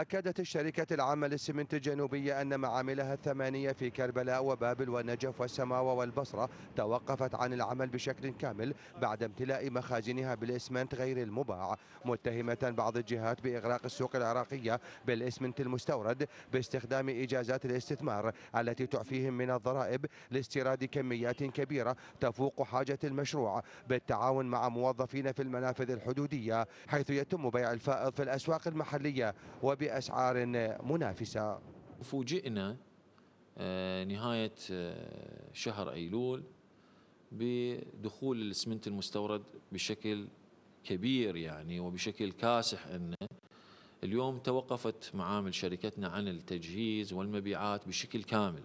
أكدت الشركة العامة للسمنت الجنوبية أن معاملها الثمانية في كربلاء وبابل والنجف والسماوة والبصرة توقفت عن العمل بشكل كامل بعد امتلاء مخازنها بالإسمنت غير المباع متهمة بعض الجهات بإغلاق السوق العراقية بالإسمنت المستورد باستخدام إجازات الاستثمار التي تعفيهم من الضرائب لاستيراد كميات كبيرة تفوق حاجة المشروع بالتعاون مع موظفين في المنافذ الحدودية حيث يتم بيع الفائض في الأسواق المحلية وب بأسعار منافسة فوجئنا آه، نهاية آه، شهر أيلول بدخول الاسمنت المستورد بشكل كبير يعني وبشكل كاسح أن اليوم توقفت معامل شركتنا عن التجهيز والمبيعات بشكل كامل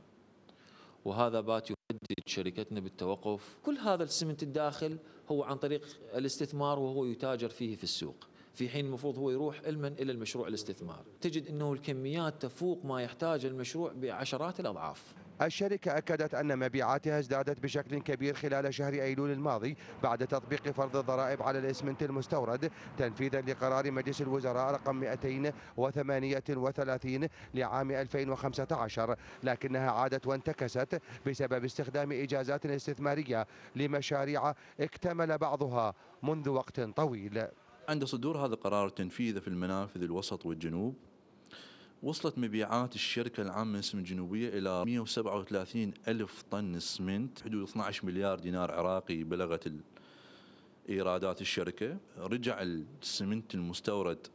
وهذا بات يهدد شركتنا بالتوقف كل هذا السمنت الداخل هو عن طريق الاستثمار وهو يتاجر فيه في السوق في حين المفروض هو يروح المن إلى المشروع الاستثمار تجد أنه الكميات تفوق ما يحتاج المشروع بعشرات الأضعاف الشركة أكدت أن مبيعاتها ازدادت بشكل كبير خلال شهر أيلول الماضي بعد تطبيق فرض الضرائب على الإسمنت المستورد تنفيذا لقرار مجلس الوزراء رقم 238 لعام 2015 لكنها عادت وانتكست بسبب استخدام إجازات استثمارية لمشاريع اكتمل بعضها منذ وقت طويل عند صدور هذا القرار تنفيذه في المنافذ الوسط والجنوب وصلت مبيعات الشركة العامة للسمنت الجنوبية إلى 137 ألف طن سمنت حدود 12 مليار دينار عراقي بلغت إيرادات الشركة رجع السمنت المستورد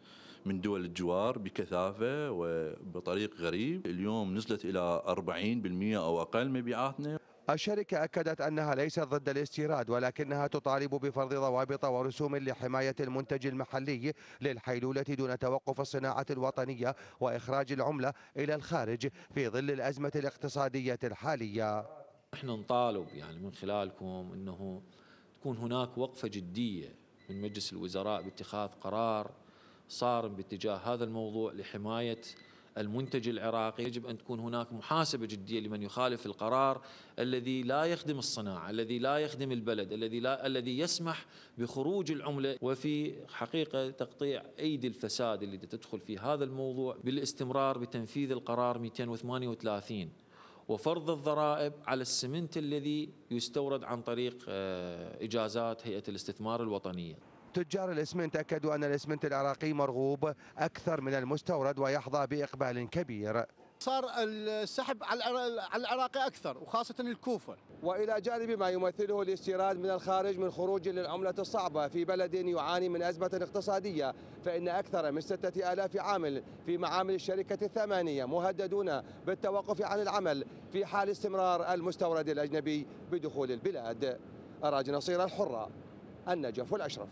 من دول الجوار بكثافة وبطريق غريب اليوم نزلت إلى 40% أو أقل مبيعاتنا الشركة أكدت أنها ليست ضد الاستيراد ولكنها تطالب بفرض ضوابط ورسوم لحماية المنتج المحلي للحيلولة دون توقف الصناعة الوطنية وإخراج العملة إلى الخارج في ظل الأزمة الاقتصادية الحالية نحن نطالب يعني من خلالكم أنه تكون هناك وقفة جدية من مجلس الوزراء باتخاذ قرار صارم باتجاه هذا الموضوع لحماية المنتج العراقي يجب أن تكون هناك محاسبة جدية لمن يخالف القرار الذي لا يخدم الصناعة الذي لا يخدم البلد الذي, لا الذي يسمح بخروج العملة وفي حقيقة تقطيع أيدي الفساد اللي تدخل في هذا الموضوع بالاستمرار بتنفيذ القرار 238 وفرض الضرائب على السمنت الذي يستورد عن طريق آه، إجازات هيئة الاستثمار الوطنية تجار الاسمنت أكدوا أن الاسمنت العراقي مرغوب أكثر من المستورد ويحظى بإقبال كبير صار السحب على العراقي اكثر وخاصه الكوفه. والى جانب ما يمثله الاستيراد من الخارج من خروج للعمله الصعبه في بلد يعاني من ازمه اقتصاديه فان اكثر من 6000 عامل في معامل الشركه الثمانيه مهددون بالتوقف عن العمل في حال استمرار المستورد الاجنبي بدخول البلاد. اراج نصير الحره النجف والاشرف.